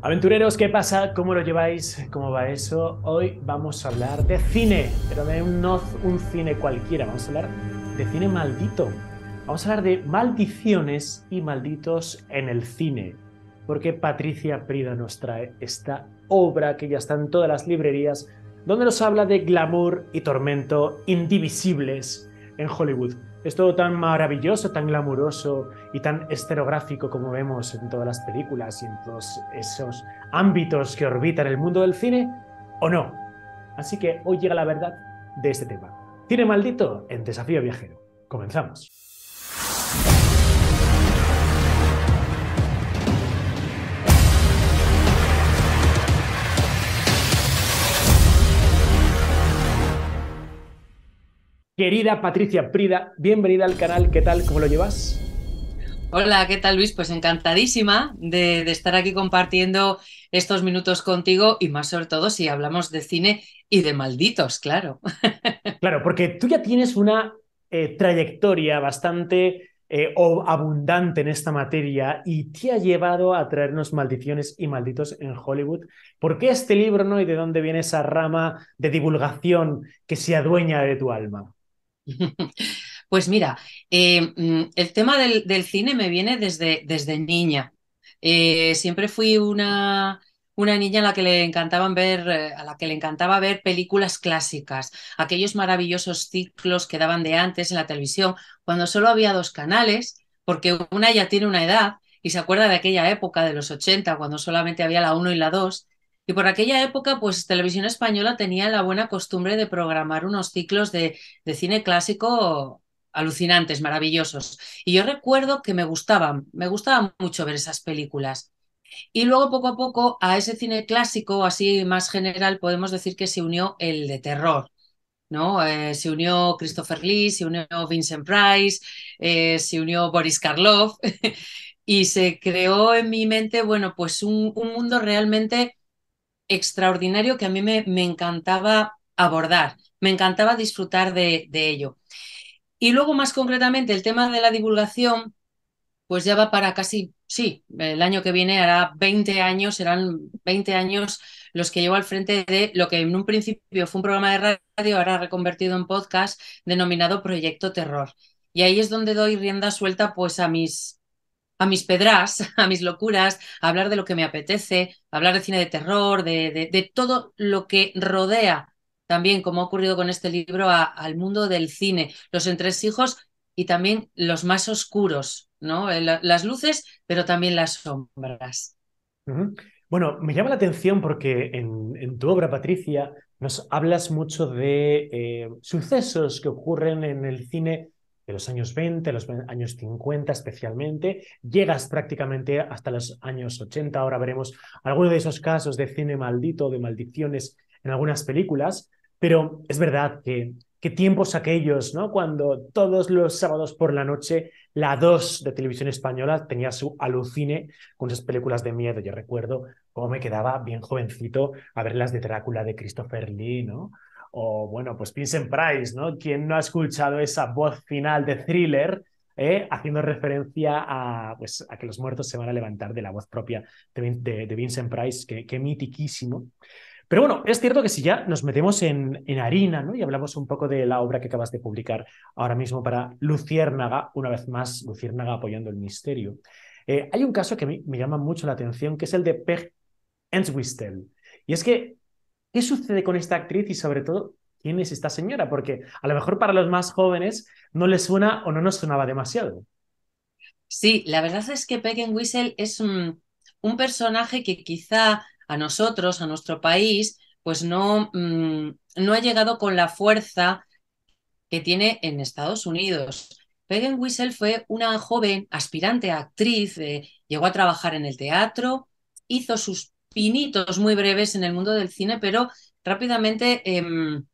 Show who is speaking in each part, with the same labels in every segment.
Speaker 1: Aventureros, ¿qué pasa? ¿Cómo lo lleváis? ¿Cómo va eso? Hoy vamos a hablar de cine, pero de un, un cine cualquiera, vamos a hablar de cine maldito. Vamos a hablar de maldiciones y malditos en el cine, porque Patricia Prida nos trae esta obra que ya está en todas las librerías, donde nos habla de glamour y tormento indivisibles en Hollywood. Es todo tan maravilloso, tan glamuroso y tan esterográfico como vemos en todas las películas y en todos esos ámbitos que orbitan el mundo del cine, o no. Así que hoy llega la verdad de este tema. Cine maldito en Desafío Viajero. Comenzamos. Querida Patricia Prida, bienvenida al canal. ¿Qué tal? ¿Cómo lo llevas?
Speaker 2: Hola, ¿qué tal Luis? Pues encantadísima de, estar aquí compartiendo estos minutos contigo y más sobre todo si hablamos
Speaker 1: de cine y de malditos, claro. Claro, porque tú ya tienes una eh, trayectoria bastante eh, abundante en esta materia y te ha llevado a traernos maldiciones y malditos en Hollywood. ¿Por qué este libro no y de dónde viene esa rama de divulgación que se adueña de tu alma?
Speaker 2: Pues mira, eh, mm, el tema del, cine me viene desde, desde niña. Eh, siempre fui una, una niña a la que le encantaban ver, eh, a la que le encantaba ver películas clásicas, aquellos maravillosos ciclos que daban de antes en la televisión, cuando solo había dos canales, porque una ya tiene una edad y se acuerda de aquella época de los 80, cuando solamente había la 1 y la 2, y por aquella época, pues Televisión Española tenía la buena costumbre de programar unos ciclos de, de cine clásico alucinantes, maravillosos. Y yo recuerdo que me gustaban, me gustaba mucho ver esas películas. Y luego poco a poco a ese cine clásico, así más general, podemos decir que se unió el de terror. ¿no? Eh, se unió Christopher Lee, se unió Vincent Price, eh, se unió Boris Karloff y se creó en mi mente, bueno, pues un, un mundo realmente extraordinario que a mí me, me encantaba abordar, me encantaba disfrutar de, de ello. Y luego, más concretamente, el tema de la divulgación, pues ya va para casi, sí, el año que viene hará 20 años, serán 20 años los que llevo al frente de lo que en un principio fue un programa de radio, ahora reconvertido en podcast, denominado Proyecto Terror. Y ahí es donde doy rienda suelta pues a mis a mis pedras, a mis locuras, hablar de lo que me apetece, hablar de cine de terror, de, todo lo que rodea también, como ha ocurrido con este libro, al mundo del cine, los entresijos y también los más oscuros, ¿no? Eh, las luces, pero también las sombras.
Speaker 1: Bueno, me llama la atención porque en, tu obra, Patricia, nos hablas mucho de eh, sucesos que ocurren en el cine de los años 20, los años 50 especialmente, llegas prácticamente hasta los años 80. Ahora veremos algunos de esos casos de cine maldito, de maldiciones en algunas películas, pero es verdad que, qué tiempos aquellos, ¿no? Cuando todos los sábados por la noche la 2 de televisión española tenía su alucine con esas películas de miedo. Yo recuerdo cómo me quedaba bien jovencito a ver las de Drácula de Christopher Lee, ¿no? o bueno, pues Vincent Price, ¿no? ¿Quién no ha escuchado esa voz final de thriller? Eh, haciendo referencia a, pues, a que los muertos se van a levantar de la voz propia de, Vincent Price, que, que mitiquísimo. Pero bueno, es cierto que si ya nos metemos en, en, harina ¿no? y hablamos un poco de la obra que acabas de publicar ahora mismo para Luciérnaga, una vez más, Luciérnaga apoyando el misterio, eh, hay un caso que me, me llama mucho la atención, que es el de Peg Entwistel. Y es que ¿Qué sucede con esta actriz y sobre todo quién es esta señora? Porque a lo mejor para los más jóvenes no les suena o no nos sonaba demasiado. Sí, la verdad es que Peggy Whistle es
Speaker 2: un, personaje que quizá a nosotros, a nuestro país, pues no, mm, no ha llegado con la fuerza que tiene en Estados Unidos. Peggy Whistle fue una joven aspirante a actriz, eh, llegó a trabajar en el teatro, hizo sus muy breves en el mundo del cine, pero rápidamente em,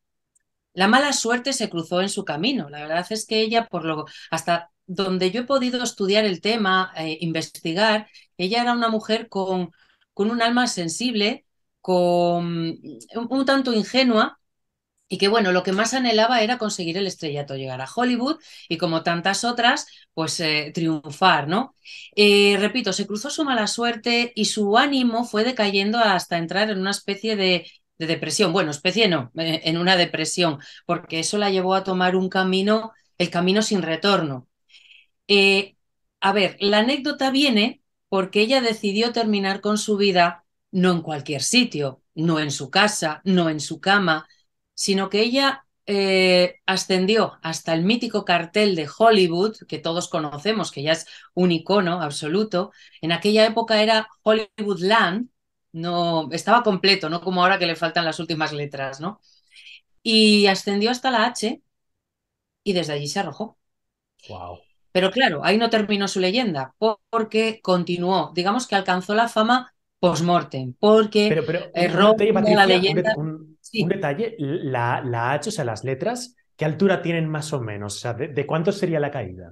Speaker 2: la mala suerte se cruzó en su camino. La verdad es que ella, por lo hasta donde yo he podido estudiar el tema, eh, investigar, ella era una mujer con, con un alma sensible, con un tanto ingenua, y que bueno, lo que más anhelaba era conseguir el estrellato, llegar a Hollywood y como tantas otras, pues eh, triunfar, ¿no? Eh, repito, se cruzó su mala suerte y su ánimo fue decayendo hasta entrar en una especie de, depresión, bueno, especie no, eh, en una depresión, porque eso la llevó a tomar un camino, el camino sin retorno. a ver, la anécdota viene porque ella decidió terminar con su vida no en cualquier sitio, no en su casa, no en su cama, sino que ella eh, ascendió hasta el mítico cartel de Hollywood, que todos conocemos, que ya es un icono absoluto. En aquella época era Hollywood Land, no, estaba completo, no como ahora que le faltan las últimas letras, ¿no? Y ascendió hasta la H y desde allí se arrojó. Wow. Pero claro, ahí no terminó su leyenda, porque continuó, digamos que alcanzó la fama
Speaker 1: post-mortem, porque pero, eh, la leyenda un detalle, la, la, H, o sea, las letras, ¿qué altura tienen más o menos? O sea, ¿de, cuánto sería la caída?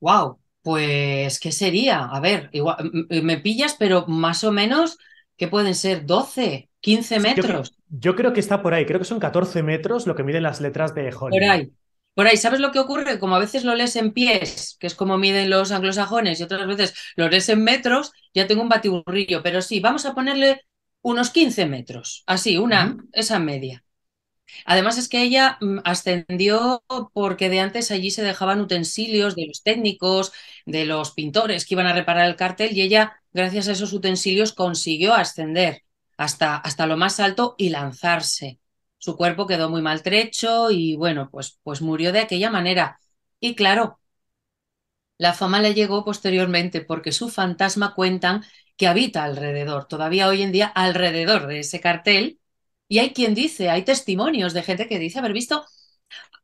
Speaker 1: Wow, pues, ¿qué sería? A ver, igual, me
Speaker 2: pillas, pero más o menos, ¿qué pueden ser? 12, 15 metros. Yo,
Speaker 1: creo que está por ahí, creo que son 14 metros lo que miden las letras de Jorge. Por ahí.
Speaker 2: Por ahí, ¿sabes lo que ocurre? Como a veces lo lees en pies, que es como miden los anglosajones, y otras veces lo lees en metros, ya tengo un batiburrillo. Pero sí, vamos a ponerle unos 15 metros, así, una, esa media. Además es que ella mm, ascendió porque de antes allí se dejaban utensilios de los técnicos, de los pintores que iban a reparar el cartel y ella, gracias a esos utensilios, consiguió ascender hasta, hasta lo más alto y lanzarse. Su cuerpo quedó muy maltrecho y bueno, pues, pues murió de aquella manera. Y claro, la fama le llegó posteriormente porque su fantasma cuentan que habita alrededor, todavía hoy en día alrededor de ese cartel. Y hay quien dice, hay testimonios de gente que dice haber visto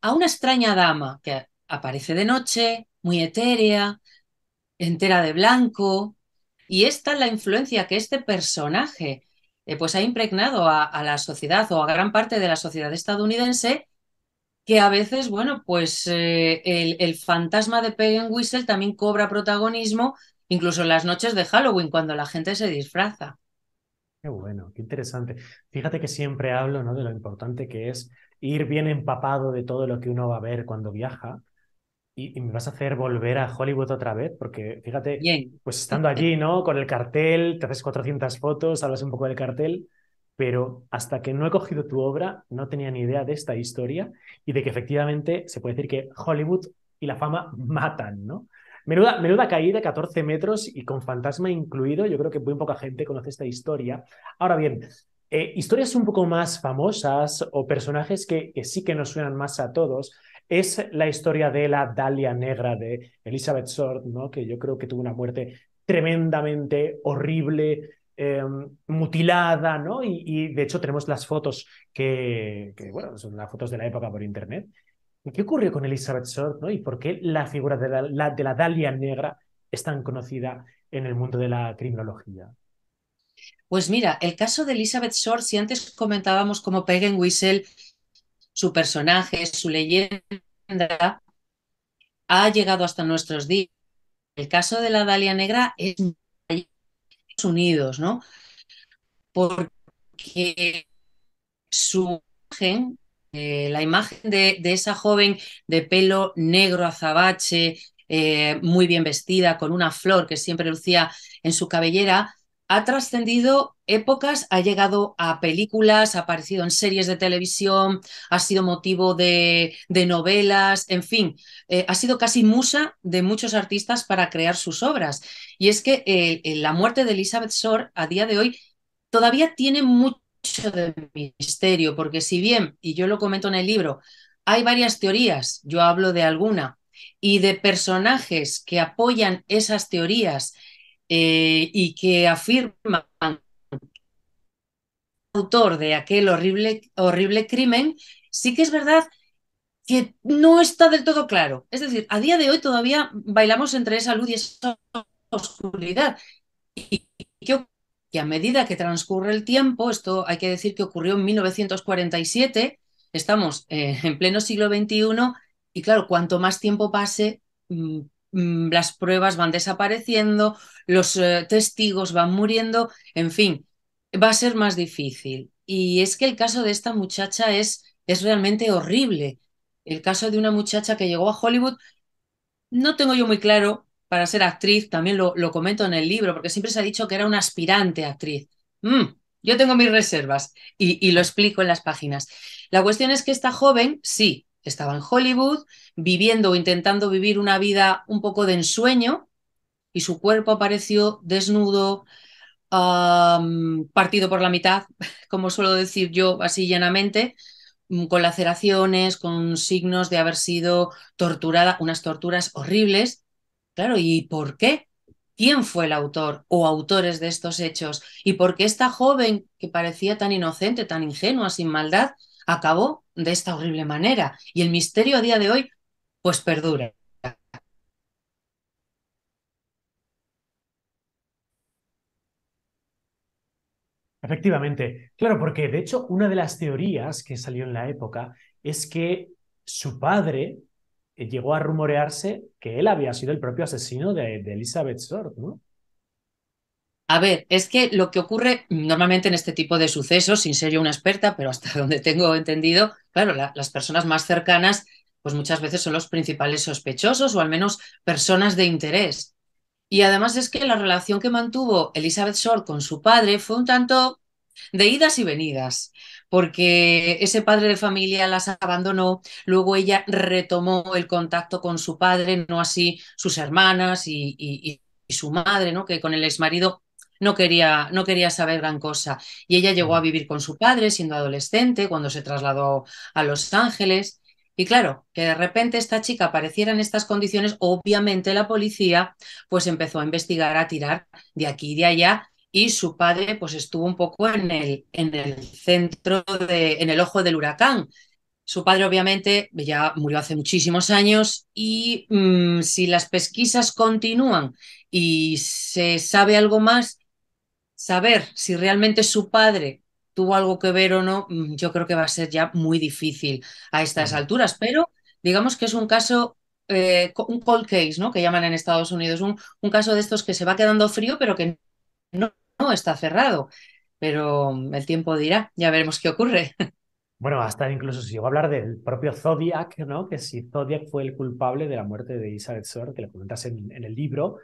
Speaker 2: a una extraña dama que aparece de noche, muy etérea, entera de blanco. Y esta es la influencia que este personaje eh, pues ha impregnado a, la sociedad o a gran parte de la sociedad estadounidense que a veces, bueno, pues eh, el, fantasma de Peggy Whistle también cobra protagonismo Incluso en las noches de Halloween, cuando la gente se disfraza.
Speaker 1: Qué bueno, qué interesante. Fíjate que siempre hablo ¿no? de lo importante que es ir bien empapado de todo lo que uno va a ver cuando viaja. Y, me vas a hacer volver a Hollywood otra vez, porque fíjate, pues estando allí, ¿no? Con el cartel, te haces 400 fotos, hablas un poco del cartel, pero hasta que no he cogido tu obra, no tenía ni idea de esta historia y de que efectivamente se puede decir que Hollywood y la fama matan, ¿no? Menuda, menuda caída, 14 metros y con fantasma incluido. Yo creo que muy poca gente conoce esta historia. Ahora bien, eh, historias un poco más famosas o personajes que, sí que nos suenan más a todos es la historia de la Dalia Negra de Elizabeth Short, ¿no? que yo creo que tuvo una muerte tremendamente horrible, eh, mutilada, ¿no? Y, de hecho tenemos las fotos que, que, bueno, son las fotos de la época por internet, ¿Y qué ocurrió con Elizabeth Short? ¿no? ¿Y por qué la figura de la, de la Dalia Negra es tan conocida en el mundo de la criminología? Pues mira, el caso de Elizabeth Short, si antes comentábamos como
Speaker 2: Peggy Whistle, su personaje, su leyenda, ha llegado hasta nuestros días. El caso de la Dalia Negra es Estados Unidos, ¿no? Porque su origen eh, la imagen de, esa joven de pelo negro azabache, eh, muy bien vestida, con una flor que siempre lucía en su cabellera, ha trascendido épocas, ha llegado a películas, ha aparecido en series de televisión, ha sido motivo de, novelas, en fin, eh, ha sido casi musa de muchos artistas para crear sus obras. Y es que la muerte de Elizabeth Sor a día de hoy todavía tiene mucho de misterio, porque si bien, y yo lo comento en el libro, hay varias teorías, yo hablo de alguna, y de personajes que apoyan esas teorías eh, y que afirman autor de aquel horrible, horrible crimen, sí que es verdad que no está del todo claro. Es decir, a día de hoy todavía bailamos entre esa luz y esa oscuridad. ¿Y qué que a medida que transcurre el tiempo, esto hay que decir que ocurrió en 1947, estamos eh, en pleno siglo XXI, y claro, cuanto más tiempo pase, mm, mm, las pruebas van desapareciendo, los eh, testigos van muriendo, en fin, va a ser más difícil. Y es que el caso de esta muchacha es, es realmente horrible. El caso de una muchacha que llegó a Hollywood, no tengo yo muy claro para ser actriz, también lo, comento en el libro, porque siempre se ha dicho que era una aspirante actriz. Mm, yo tengo mis reservas y, lo explico en las páginas. La cuestión es que esta joven, sí, estaba en Hollywood, viviendo o intentando vivir una vida un poco de ensueño, y su cuerpo apareció desnudo, partido por la mitad, como suelo decir yo así llanamente, mm, con laceraciones, con signos de haber sido torturada, unas torturas horribles, Claro, ¿y por qué? ¿Quién fue el autor o autores de estos hechos? ¿Y por qué esta joven que parecía tan inocente, tan ingenua, sin maldad, acabó de esta horrible manera? Y el misterio a día de hoy, pues perdura.
Speaker 1: Efectivamente, claro, porque de hecho una de las teorías que salió en la época es que su padre eh, llegó a rumorearse que él había sido el propio asesino de, Elizabeth Short, ¿no?
Speaker 2: A ver, es que lo que ocurre normalmente en este tipo de sucesos, sin ser yo una experta, pero hasta donde tengo entendido, claro, las personas más cercanas, pues muchas veces son los principales sospechosos o al menos personas de interés. Y además es que la relación que mantuvo Elizabeth Short con su padre fue un tanto de idas y venidas, porque ese padre de familia las abandonó, luego ella retomó el contacto con su padre, no así sus hermanas y, su madre, ¿no? que con el exmarido no quería, no quería saber gran cosa. Y ella llegó a vivir con su padre siendo adolescente, cuando se trasladó a Los Ángeles. Y claro, que de repente esta chica apareciera en estas condiciones, obviamente la policía pues empezó a investigar, a tirar de aquí y de allá y su padre pues estuvo un poco en el, en el centro, de, en el ojo del huracán. Su padre obviamente ya murió hace muchísimos años y mm, si las pesquisas continúan y se sabe algo más, saber si realmente su padre tuvo algo que ver o no, mm, yo creo que va a ser ya muy difícil a estas alturas, pero digamos que es un caso eh, un cold case, ¿no? Que llaman en Estados Unidos, un, un, caso de estos que se va quedando frío, pero que no, no, está cerrado, pero el tiempo dirá,
Speaker 1: ya veremos qué ocurre. Bueno, hasta incluso si yo voy a hablar del propio Zodiac, ¿no? Que si Zodiac fue el culpable de la muerte de Isabel Sor, que lo comentas en, el libro,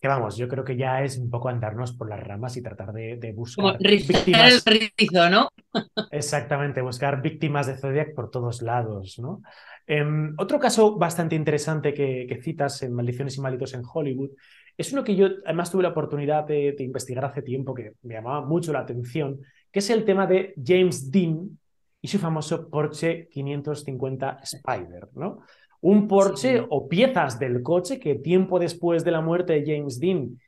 Speaker 1: que vamos, yo creo que ya es un poco andarnos por las ramas y tratar de, buscar El rizo, ¿no? Exactamente, buscar víctimas de Zodiac por todos lados, ¿no? Em, otro caso bastante interesante que, citas en Maldiciones y Malditos en Hollywood es uno que yo además tuve la oportunidad de, investigar hace tiempo, que me llamaba mucho la atención, que es el tema de James Dean y su famoso Porsche 550 Spider, ¿no? Un Porsche o piezas del coche que tiempo después de la muerte de James Dean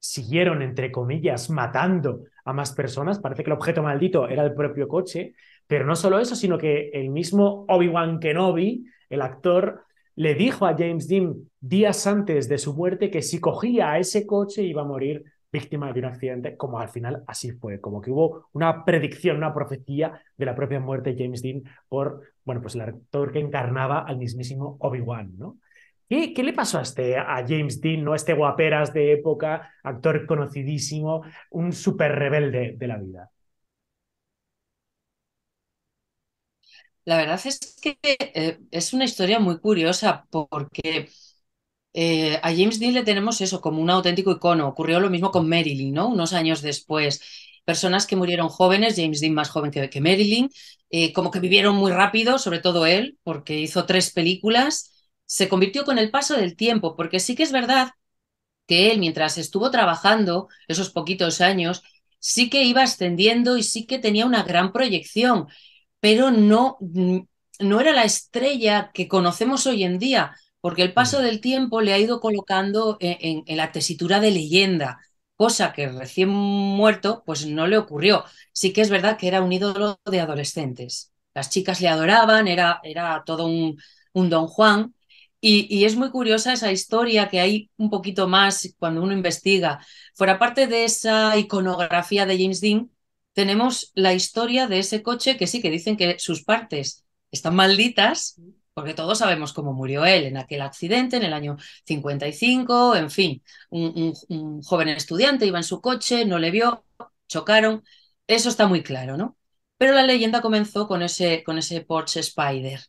Speaker 1: siguieron, entre comillas, matando a más personas. Parece que el objeto maldito era el propio coche, pero no solo eso, sino que el mismo Obi-Wan Kenobi, el actor, le dijo a James Dean, días antes de su muerte que si cogía ese coche iba a morir víctima de un accidente, como al final así fue, como que hubo una predicción, una profecía de la propia muerte de James Dean por, bueno, pues el actor que encarnaba al mismísimo Obi-Wan, ¿no? ¿Qué, ¿Qué, le pasó a, este, a James Dean, ¿no? este guaperas de época, actor conocidísimo, un super rebelde de la vida?
Speaker 2: La verdad es que eh, es una historia muy curiosa porque eh, a James Dean le tenemos eso como un auténtico icono. Ocurrió lo mismo con Marilyn, ¿no? Unos años después. Personas que murieron jóvenes, James Dean más joven que, Marilyn, eh, como que vivieron muy rápido, sobre todo él, porque hizo tres películas. Se convirtió con el paso del tiempo, porque sí que es verdad que él, mientras estuvo trabajando esos poquitos años, sí que iba ascendiendo y sí que tenía una gran proyección, pero no, no era la estrella que conocemos hoy en día porque el paso mm. del tiempo le ha ido colocando e, en, la tesitura de leyenda, cosa que recién muerto pues no le ocurrió. Sí que es verdad que era un ídolo de adolescentes. Las chicas le adoraban, era, era todo un, don Juan. Y, y, es muy curiosa esa historia que hay un poquito más cuando uno investiga. Fuera parte de esa iconografía de James Dean, tenemos la historia de ese coche que sí que dicen que sus partes están malditas mm porque todos sabemos cómo murió él en aquel accidente en el año 55, en fin, un, joven estudiante iba en su coche, no le vio, chocaron, eso está muy claro, ¿no? Pero la leyenda comenzó con ese, con ese Porsche Spider,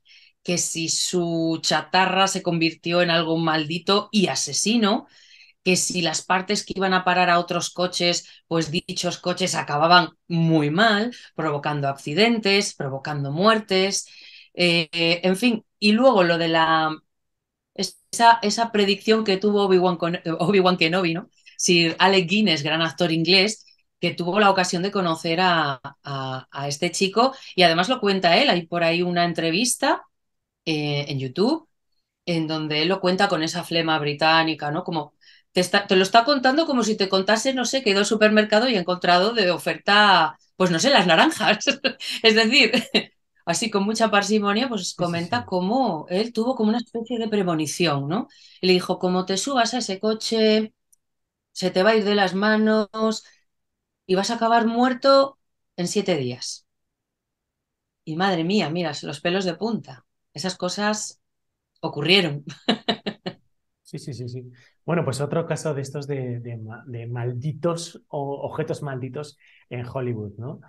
Speaker 2: que si su chatarra se convirtió en algo maldito y asesino, que si las partes que iban a parar a otros coches, pues dichos coches acababan muy mal, provocando accidentes, provocando muertes, eh, en fin, y luego lo de la esa, predicción que tuvo Obi-Wan eh, Obi Kenobi, ¿no? Si Alec Guinness, gran actor inglés, que tuvo la ocasión de conocer a, a, este chico, y además lo cuenta él, hay por ahí una entrevista eh, en YouTube, en donde él lo cuenta con esa flema británica, ¿no? Como te, te, lo está contando como si te contase, no sé, que he ido al supermercado y he encontrado de oferta, pues no sé, las naranjas. es decir, así con mucha parsimonia, pues comenta cómo él tuvo como una especie de premonición, ¿no? Y le dijo, como te subas a ese coche, se te va a ir de las manos y vas a acabar muerto en siete días. Y madre mía, miras los pelos de punta. Esas cosas ocurrieron.
Speaker 1: Sí, sí, sí, sí. Bueno, pues otro caso de estos de, de malditos o objetos malditos en Hollywood, ¿no?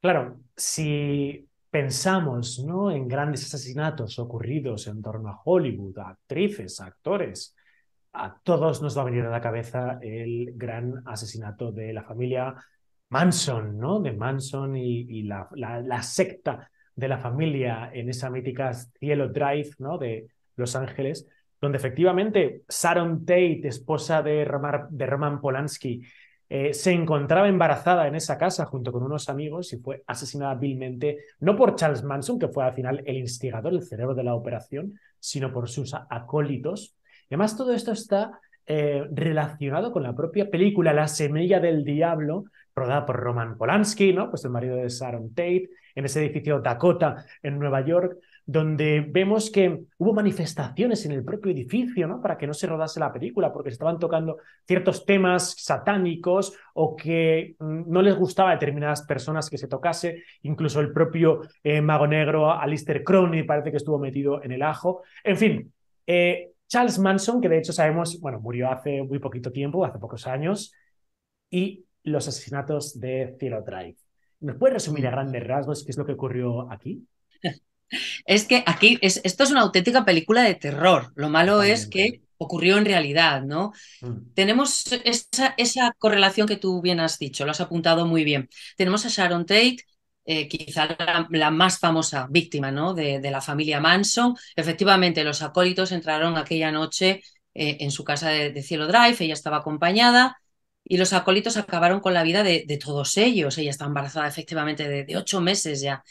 Speaker 1: Claro, si pensamos ¿no? en grandes asesinatos ocurridos en torno a Hollywood, a actrices, actores, a todos nos va a venir a la cabeza el gran asesinato de la familia Manson, ¿no? De Manson y, la, secta de la familia en esa mítica Cielo Drive, ¿no? De Los Ángeles, donde efectivamente Sharon Tate, esposa de, de Roman Polanski, eh, se encontraba embarazada en esa casa junto con unos amigos y fue asesinada vilmente, no por Charles Manson, que fue al final el instigador, el cerebro de la operación, sino por sus acólitos. además todo esto está eh, relacionado con la propia película La semilla del diablo, rodada por Roman Polanski, ¿no? pues el marido de Sharon Tate, en ese edificio Dakota en Nueva York donde vemos que hubo manifestaciones en el propio edificio, ¿no? Para que no se rodase la película, porque se estaban tocando ciertos temas satánicos o que mm, no les gustaba a determinadas personas que se tocase. Incluso el propio eh, mago negro, Alistair Crowley, parece que estuvo metido en el ajo. En fin, eh, Charles Manson, que de hecho sabemos, bueno, murió hace muy poquito tiempo, hace pocos años, y los asesinatos de Ciro Drive. ¿Nos puede resumir a grandes rasgos qué es lo que ocurrió aquí? Es que aquí, esto es una auténtica película de terror. Lo malo
Speaker 2: es que ocurrió en realidad, ¿no? Mm. Tenemos esa, correlación que tú bien has dicho, lo has apuntado muy bien. Tenemos a Sharon Tate, eh, quizá la, más famosa víctima, ¿no? De, la familia Manson. Efectivamente, los acólitos entraron aquella noche eh, en su casa de, Cielo Drive, ella estaba acompañada. Y los acólitos acabaron con la vida de, de todos ellos. Ella está embarazada efectivamente de ocho meses ya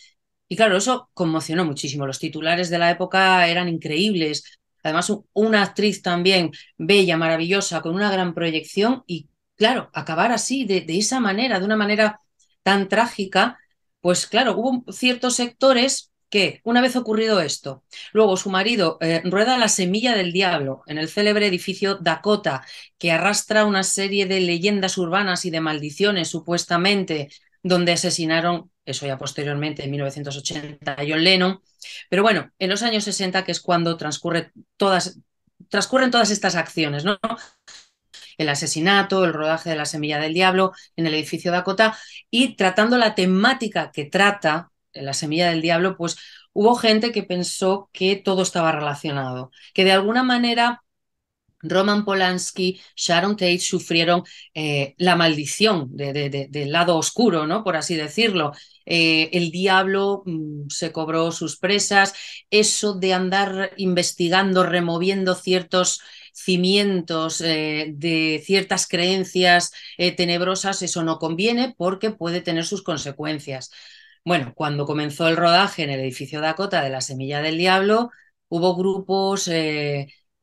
Speaker 2: y claro, eso conmocionó muchísimo. Los titulares de la época eran increíbles. Además, una actriz también bella, maravillosa, con una gran proyección. Y claro, acabar así, de, esa manera, de una manera tan trágica, pues claro, hubo ciertos sectores que, una vez ocurrido esto, luego su marido eh, rueda la semilla del diablo en el célebre edificio Dakota, que arrastra una serie de leyendas urbanas y de maldiciones, supuestamente, donde asesinaron eso ya posteriormente, en 1980, John Lennon. Pero bueno, en los años 60, que es cuando transcurre todas, transcurren todas estas acciones, ¿no? El asesinato, el rodaje de la semilla del diablo en el edificio Dakota y tratando la temática que trata la semilla del diablo, pues hubo gente que pensó que todo estaba relacionado, que de alguna manera Roman Polanski, Sharon Tate sufrieron eh, la maldición del lado oscuro, ¿no? Por así decirlo. Eh, el diablo mm, se cobró sus presas. Eso de andar investigando, removiendo ciertos cimientos eh, de ciertas creencias tenebrosas, eso no conviene porque puede tener sus consecuencias. Bueno, cuando comenzó el rodaje en el edificio Dakota de la Semilla del Diablo, hubo grupos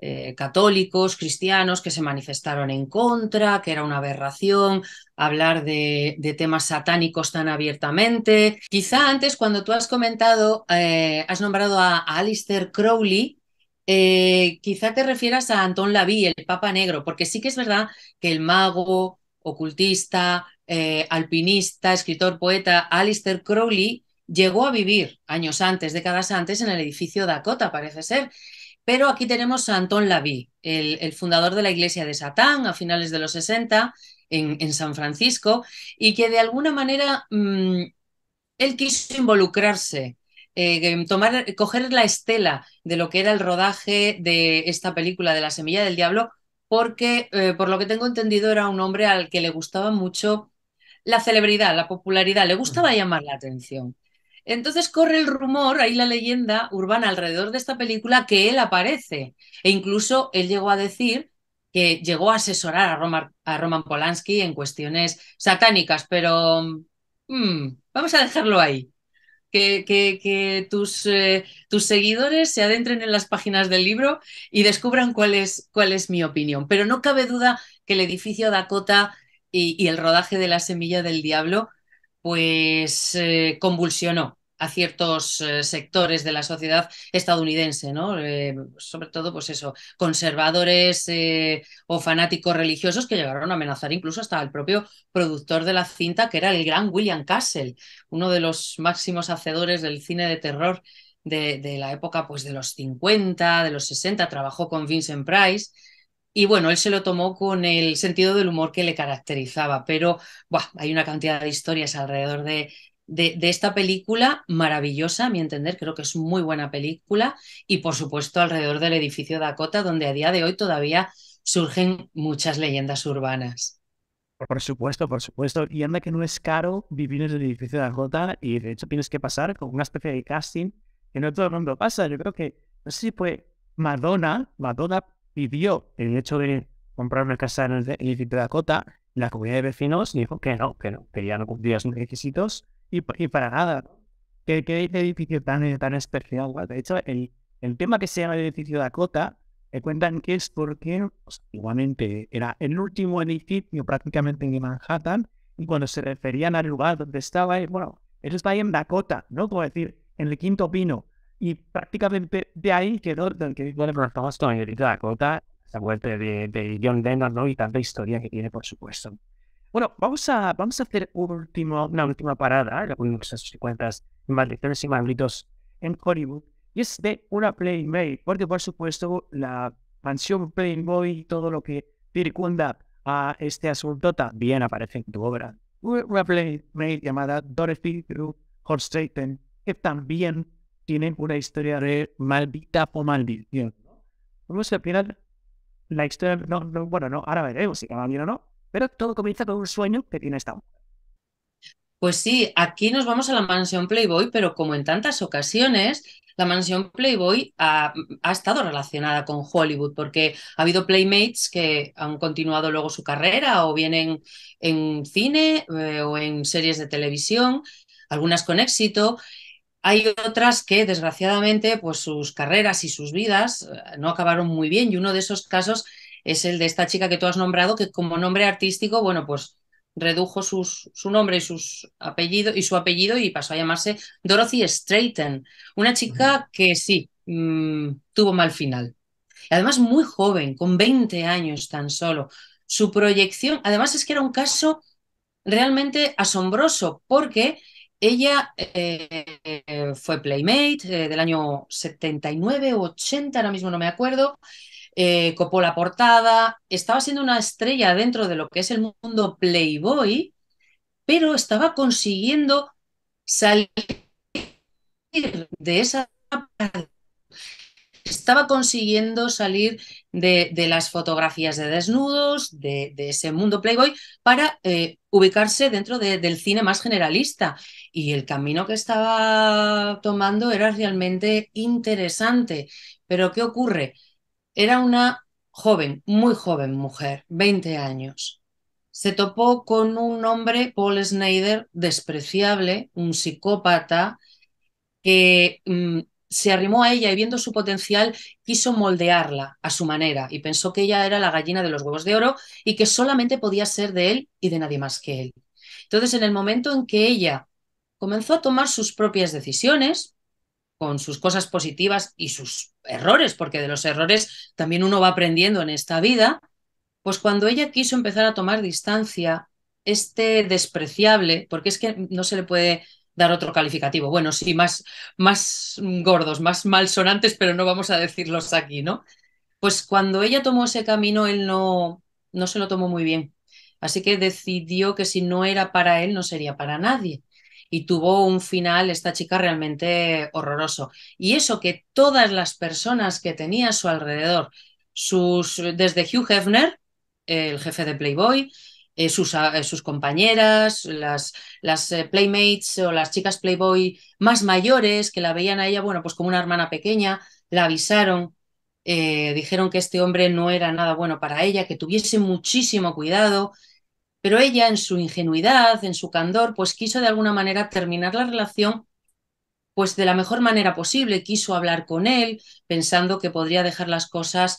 Speaker 2: eh, católicos, cristianos, que se manifestaron en contra, que era una aberración hablar de, temas satánicos tan abiertamente. Quizá antes, cuando tú has comentado, eh, has nombrado a, Alistair Crowley, eh, quizá te refieras a Antón Laví, el Papa Negro, porque sí que es verdad que el mago, ocultista, alpinista, escritor, poeta, Alistair Crowley llegó a vivir años antes, décadas antes, en el edificio Dakota, parece ser. Pero aquí tenemos a Anton Laví, el, fundador de la Iglesia de Satán a finales de los 60 en, San Francisco, y que de alguna manera mm, él quiso involucrarse, eh, tomar, coger la estela de lo que era el rodaje de esta película de La Semilla del Diablo, porque eh, por lo que tengo entendido era un hombre al que le gustaba mucho la celebridad, la popularidad, le gustaba llamar la atención. Entonces corre el rumor, ahí la leyenda urbana alrededor de esta película, que él aparece. E incluso él llegó a decir que llegó a asesorar a, a Roman Polanski en cuestiones satánicas, pero mm, vamos a dejarlo ahí. Que, que, tus, eh, tus, seguidores se adentren en las páginas del libro y descubran cuál es, cuál es mi opinión. Pero no cabe duda que el edificio Dakota y el rodaje de la semilla del diablo pues eh, convulsionó a ciertos eh, sectores de la sociedad estadounidense, ¿no? Eh, sobre todo, pues eso, conservadores o fanáticos religiosos que llegaron a amenazar incluso hasta al propio productor de la cinta, que era el gran William Castle, uno de los máximos hacedores del cine de terror de, de la época, pues de los 50, de los 60, trabajó con Vincent Price, y bueno, él se lo tomó con el sentido del humor que le caracterizaba, pero buah, hay una cantidad de historias alrededor de, de, de, esta película maravillosa, a mi entender, creo que es muy buena película, y por supuesto alrededor del edificio Dakota, donde a
Speaker 3: día de hoy todavía surgen muchas leyendas
Speaker 2: urbanas.
Speaker 3: Por supuesto, por supuesto. Y anda que no es caro vivir en el edificio Dakota y de hecho tienes que pasar con una especie de casting que no todo el mundo pasa. Yo creo que, no sé si fue Madonna, Madonna pidió el hecho de comprar una casa en el, edificio de Dakota, la comunidad de vecinos dijo que no, que no, que ya no cumplía sus requisitos y, para nada. que qué edificio tan, eh, tan especial? De hecho, el, el tema que se llama el edificio Dakota, me cuentan que es porque igualmente era el último edificio prácticamente en Manhattan y cuando se referían al lugar donde estaba, eh, bueno, eso está ahí en Dakota, ¿no? Como decir, en el quinto pino. Y prácticamente de ahí quedó del que bueno, estamos con la corta, la muerte de, de, John Lennon, ¿no? Y tanta historia que tiene, por supuesto. Bueno, vamos a, vamos a hacer último, una última parada, la última de cuentas, maldiciones y malditos en Hollywood, y es de una Playmate, porque por supuesto la mansión Playboy y todo lo que circunda a este asunto también aparece en tu obra. Una Playmate llamada Dorothy Drew Horstraten, que también tienen una historia de maldita o maldición. Vamos al final, la historia, no, bueno, no, ahora veremos si va bien o no, pero todo comienza con un sueño que tiene esta mujer.
Speaker 2: Pues sí, aquí nos vamos a la mansión Playboy, pero como en tantas ocasiones, la mansión Playboy ha, estado relacionada con Hollywood, porque ha habido Playmates que han continuado luego su carrera o vienen en cine eh, o en series de televisión, algunas con éxito, hay otras que, desgraciadamente, pues sus carreras y sus vidas eh, no acabaron muy bien y uno de esos casos es el de esta chica que tú has nombrado, que como nombre artístico, bueno, pues redujo su nombre y, su apellido y pasó a llamarse Dorothy Strayton, una chica que sí, mm, tuvo mal final. además muy joven, con 20 años tan solo. Su proyección, además es que era un caso realmente asombroso porque ella eh, fue Playmate eh, del año 79 80, ahora mismo no me acuerdo. Eh, copó la portada, estaba siendo una estrella dentro de lo que es el mundo Playboy, pero estaba consiguiendo salir de esa estaba consiguiendo salir de, las fotografías de desnudos, de, ese mundo Playboy, para eh, ubicarse dentro del cine más generalista. Y el camino que estaba tomando era realmente interesante. Pero ¿qué ocurre? Era una joven, muy joven mujer, 20 años. Se topó con un hombre, Paul Snyder, despreciable, un psicópata, que mm, se arrimó a ella y viendo su potencial quiso moldearla a su manera y pensó que ella era la gallina de los huevos de oro y que solamente podía ser de él y de nadie más que él. Entonces, en el momento en que ella comenzó a tomar sus propias decisiones, con sus cosas positivas y sus errores, porque de los errores también uno va aprendiendo en esta vida, pues cuando ella quiso empezar a tomar distancia, este despreciable, porque es que no se le puede dar otro calificativo. Bueno, sí, más, más gordos, más malsonantes, pero no vamos a decirlos aquí, ¿no? Pues cuando ella tomó ese camino, él no, no se lo tomó muy bien. Así que decidió que si no era para él, no sería para nadie. Y tuvo un final, esta chica, realmente horroroso. Y eso que todas las personas que tenía a su alrededor, sus, desde Hugh Hefner, el jefe de Playboy, eh, sus, ah, eh, sus, compañeras, las, las eh, playmates o las chicas Playboy más mayores que la veían a ella, bueno, pues como una hermana pequeña, la avisaron, dijeron que este hombre no era nada bueno para ella, que tuviese muchísimo cuidado, pero ella en su ingenuidad, en su candor, pues quiso de alguna manera terminar la relación pues de la mejor manera posible, quiso hablar con él, pensando que podría dejar las cosas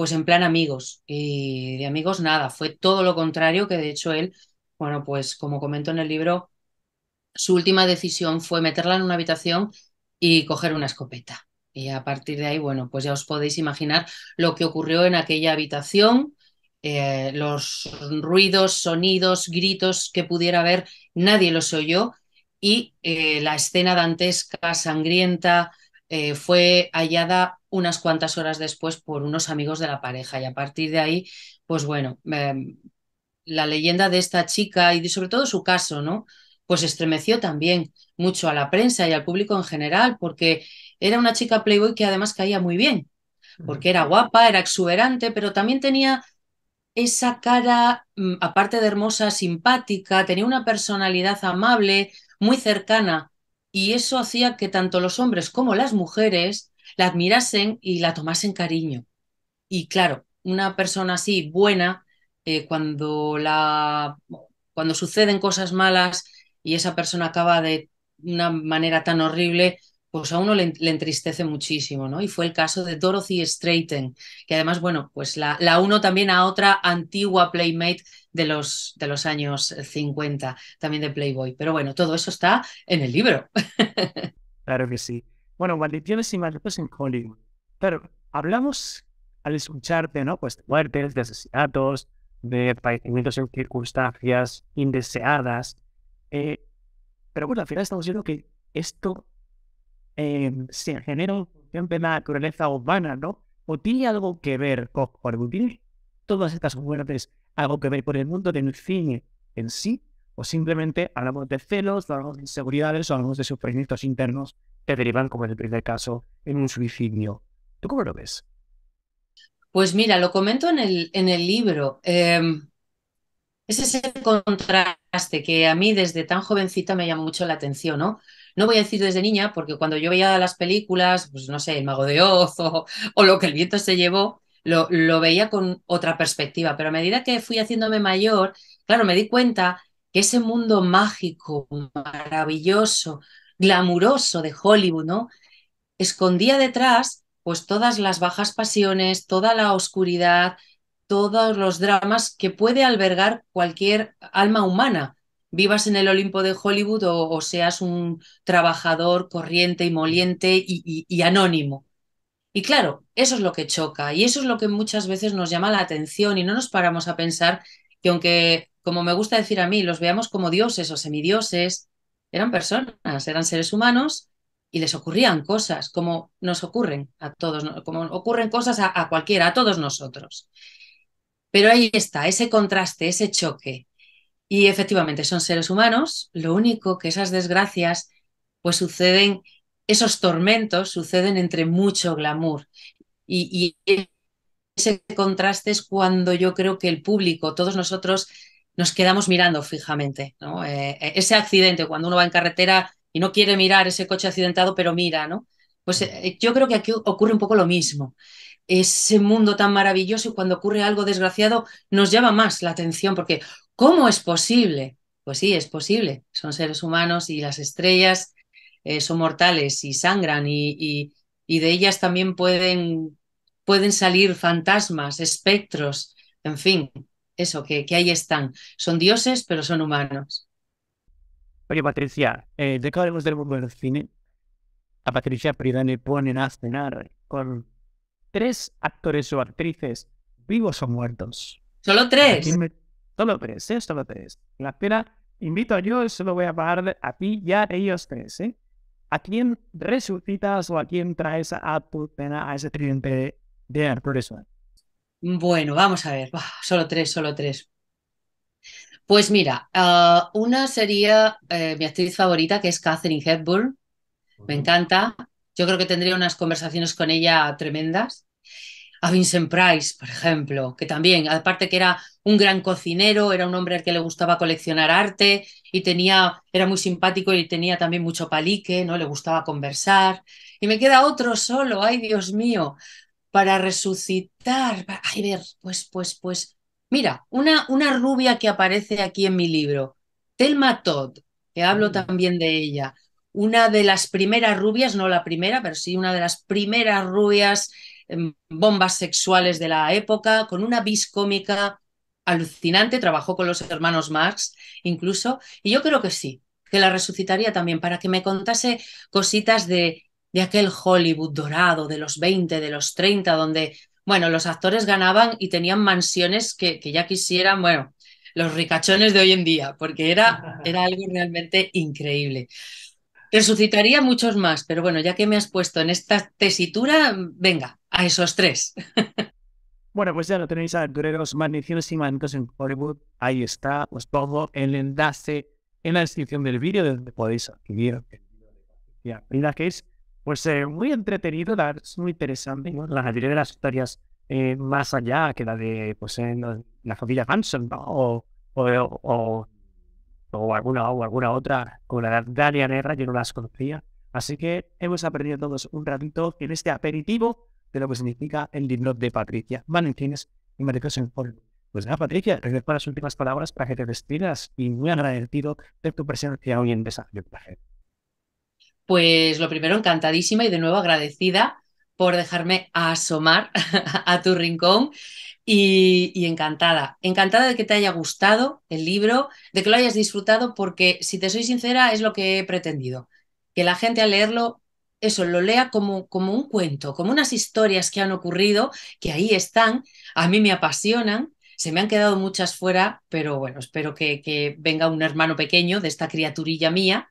Speaker 2: pues en plan amigos. Y de amigos nada, fue todo lo contrario que de hecho él, bueno, pues como comento en el libro, su última decisión fue meterla en una habitación y coger una escopeta. Y a partir de ahí, bueno, pues ya os podéis imaginar lo que ocurrió en aquella habitación, eh, los ruidos, sonidos, gritos que pudiera haber, nadie los oyó y eh, la escena dantesca, sangrienta, eh, fue hallada unas cuantas horas después por unos amigos de la pareja y a partir de ahí, pues bueno, em, la leyenda de esta chica y de, sobre todo su caso, ¿no? Pues estremeció también mucho a la prensa y al público en general porque era una chica playboy que además caía muy bien, porque era guapa, era exuberante, pero también tenía esa cara, mm, aparte de hermosa, simpática, tenía una personalidad amable, muy cercana y eso hacía que tanto los hombres como las mujeres la admirasen y la tomasen cariño. Y claro, una persona así buena, eh, cuando, la, cuando suceden cosas malas y esa persona acaba de una manera tan horrible, pues a uno le, entristece muchísimo, ¿no? Y fue el caso de Dorothy Straiten, que además, bueno, pues la, la, uno también a otra antigua playmate de los, de los años 50, también de Playboy. Pero bueno, todo eso está en el libro.
Speaker 3: claro que sí. Bueno, maldiciones y maldiciones, en Hollywood. Pero hablamos al escucharte, ¿no? Pues de muertes, de asesinatos, de padecimientos en circunstancias indeseadas. Eh, pero bueno, al final estamos viendo que esto eh, em, en genera una de la naturaleza urbana, ¿no? ¿O tiene algo que ver con todas estas muertes algo que ver con el mundo del cine en sí? ¿O simplemente hablamos de celos, hablamos de inseguridades o hablamos de sufrimientos internos que derivan, como en el primer caso, en un suicidio? ¿Tú cómo lo ves? Pues
Speaker 2: mira, lo comento en el, en el libro. Em, ese es ese contraste que a mí desde tan jovencita me llama mucho la atención, ¿no? No voy a decir desde niña, porque cuando yo veía las películas, pues no sé, El Mago de Oz o, Lo que el viento se llevó, lo, lo, veía con otra perspectiva. Pero a medida que fui haciéndome mayor, claro, me di cuenta que ese mundo mágico, maravilloso, glamuroso de Hollywood, ¿no? Escondía detrás pues todas las bajas pasiones, toda la oscuridad, todos los dramas que puede albergar cualquier alma humana vivas en el Olimpo de Hollywood o, seas un trabajador corriente y moliente y, anónimo. Y claro, eso es lo que choca y eso es lo que muchas veces nos llama la atención y no nos paramos a pensar que aunque, como me gusta decir a mí, los veamos como dioses o semidioses, eran personas, eran seres humanos y les ocurrían cosas, como nos ocurren a todos, como ocurren cosas a, a cualquiera, a todos nosotros. Pero ahí está, ese contraste, ese choque. Y efectivamente son seres humanos, lo único que esas desgracias pues suceden, esos tormentos suceden entre mucho glamour. Y, ese contraste es cuando yo creo que el público, todos nosotros, nos quedamos mirando fijamente. Eh, eh, ese accidente, cuando uno va en carretera y no quiere mirar ese coche accidentado, pero mira, ¿no? Pues eh, yo creo que aquí ocurre un poco lo mismo ese mundo tan maravilloso y cuando ocurre algo desgraciado nos llama más la atención porque, ¿Cómo es posible? Pues sí, es posible. Son seres humanos y las estrellas eh, son mortales y sangran y, de ellas también pueden, pueden, salir fantasmas, espectros, en fin, eso, que, ahí están. Son dioses, pero son
Speaker 3: humanos. Oye, Patricia, ¿de eh, qué hablamos del mundo del cine, a Patricia Prida le ponen a cenar con tres actores o actrices vivos o muertos. ¿Solo tres? Solo tres, ¿eh? Solo tres. La espera invito a yo, solo voy a pagar a pillar ellos tres, ¿eh? ¿A quién resucitas o a quién traes a tu pena a ese cliente de Hercules
Speaker 2: Bueno, vamos a ver. solo tres, solo tres.
Speaker 3: Pues mira,
Speaker 2: ah, una sería eh, mi actriz favorita, que es Catherine Hepburn. Me encanta. Yo creo que tendría unas conversaciones con ella tremendas a Vincent Price, por ejemplo, que también, aparte que era un gran cocinero, era un hombre al que le gustaba coleccionar arte y tenía, era muy simpático y tenía también mucho palique, ¿no? Le gustaba conversar. Y me queda otro solo, ay Dios mío, para resucitar. Ay, ver, pues, pues, pues. Mira, una, una rubia que aparece aquí en mi libro, Thelma Todd, que hablo mm. también de ella, una de las primeras rubias, no la primera, pero sí una de las primeras rubias Em, bombas sexuales de la época, con una vis cómica alucinante, trabajó con los hermanos Marx incluso, y yo creo que sí, que la resucitaría también para que me contase cositas de, de aquel Hollywood dorado, de los 20, de los 30, donde, bueno, los actores ganaban y tenían mansiones que, que ya quisieran, bueno, los ricachones de hoy en día, porque era, era algo realmente increíble. Resucitaría muchos más, pero bueno, ya que me has puesto en esta tesitura, venga, a esos tres.
Speaker 3: Bueno, pues ya lo tenéis, aventureros, maldiciones y Mantos en Hollywood. Ahí está, os pongo el enlace en la descripción del vídeo donde podéis adquirir el la que es pues eh, muy entretenido, dar, es muy interesante. la mayoría de las historias eh, más allá que la de pues la familia Hanson o, o o alguna o alguna otra, como la de Dalia yo no las conocía. Así que hemos aprendido todos un ratito en este aperitivo de lo que significa el libro de Patricia Valentines y por Pues nada, Patricia, regreso las últimas palabras para que te despidas y muy agradecido de tu presencia hoy en esa
Speaker 2: Pues lo primero, encantadísima y de nuevo agradecida por dejarme asomar a tu rincón y, encantada. Encantada de que te haya gustado el libro, de que lo hayas disfrutado, porque si te soy sincera es lo que he pretendido, que la gente al leerlo... Eso lo lea como, como un cuento, como unas historias que han ocurrido, que ahí están, a mí me apasionan se me han quedado muchas fuera, pero bueno, espero que, que, venga un hermano pequeño de esta criaturilla mía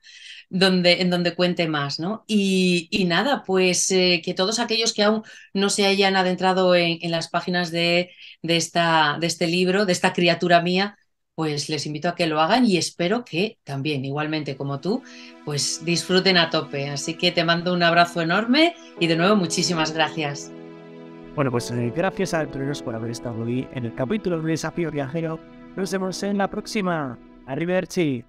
Speaker 2: donde, en donde cuente más, ¿no? Y, y nada, pues eh, que todos aquellos que aún no se hayan adentrado en, las páginas de, de, esta, de este libro, de esta criatura mía, pues les invito a que lo hagan y espero que también, igualmente como tú, pues disfruten a tope. Así que te mando un abrazo enorme y de nuevo muchísimas gracias.
Speaker 3: Bueno, pues eh, gracias a todos por haber estado hoy en el capítulo de Desafío Viajero. Nos vemos en la próxima. Arrivederci.